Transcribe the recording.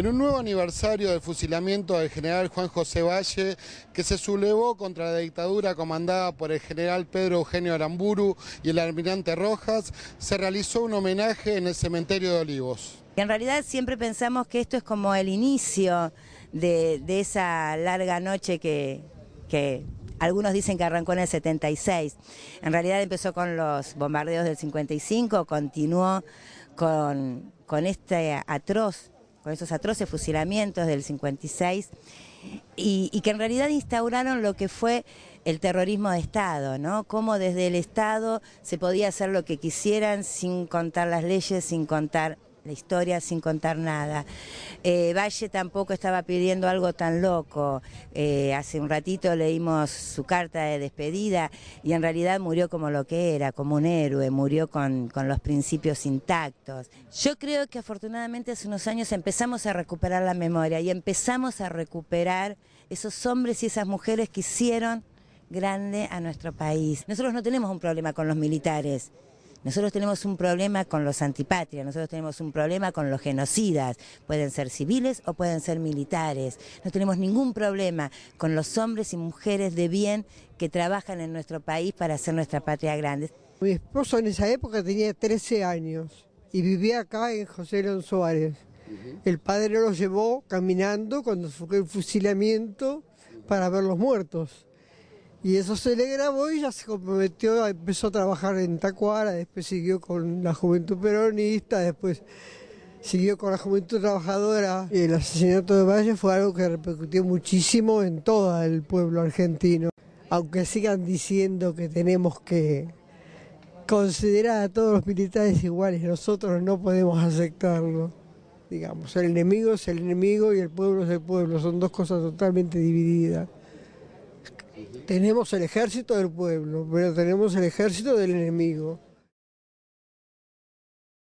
En un nuevo aniversario del fusilamiento del general Juan José Valle, que se sublevó contra la dictadura comandada por el general Pedro Eugenio Aramburu y el almirante Rojas, se realizó un homenaje en el cementerio de Olivos. En realidad siempre pensamos que esto es como el inicio de, esa larga noche que, algunos dicen que arrancó en el 76. En realidad empezó con los bombardeos del 55, continuó con, con este atroz con esos atroces fusilamientos del 56, y, que en realidad instauraron lo que fue el terrorismo de Estado, ¿no? Cómo desde el Estado se podía hacer lo que quisieran sin contar las leyes, sin contar la historia sin contar nada. Eh, Valle tampoco estaba pidiendo algo tan loco. Eh, hace un ratito leímos su carta de despedida y en realidad murió como lo que era, como un héroe, murió con, con los principios intactos. Yo creo que afortunadamente hace unos años empezamos a recuperar la memoria y empezamos a recuperar esos hombres y esas mujeres que hicieron grande a nuestro país. Nosotros no tenemos un problema con los militares. Nosotros tenemos un problema con los antipatrias, nosotros tenemos un problema con los genocidas, pueden ser civiles o pueden ser militares. No tenemos ningún problema con los hombres y mujeres de bien que trabajan en nuestro país para hacer nuestra patria grande. Mi esposo en esa época tenía 13 años y vivía acá en José León Suárez. El padre lo llevó caminando cuando fue el fusilamiento para ver los muertos. Y eso se le grabó y ya se comprometió, empezó a trabajar en Tacuara, después siguió con la juventud peronista, después siguió con la juventud trabajadora. Y el asesinato de Valle fue algo que repercutió muchísimo en todo el pueblo argentino. Aunque sigan diciendo que tenemos que considerar a todos los militares iguales, nosotros no podemos aceptarlo. Digamos, el enemigo es el enemigo y el pueblo es el pueblo, son dos cosas totalmente divididas. Tenemos el ejército del pueblo, pero tenemos el ejército del enemigo.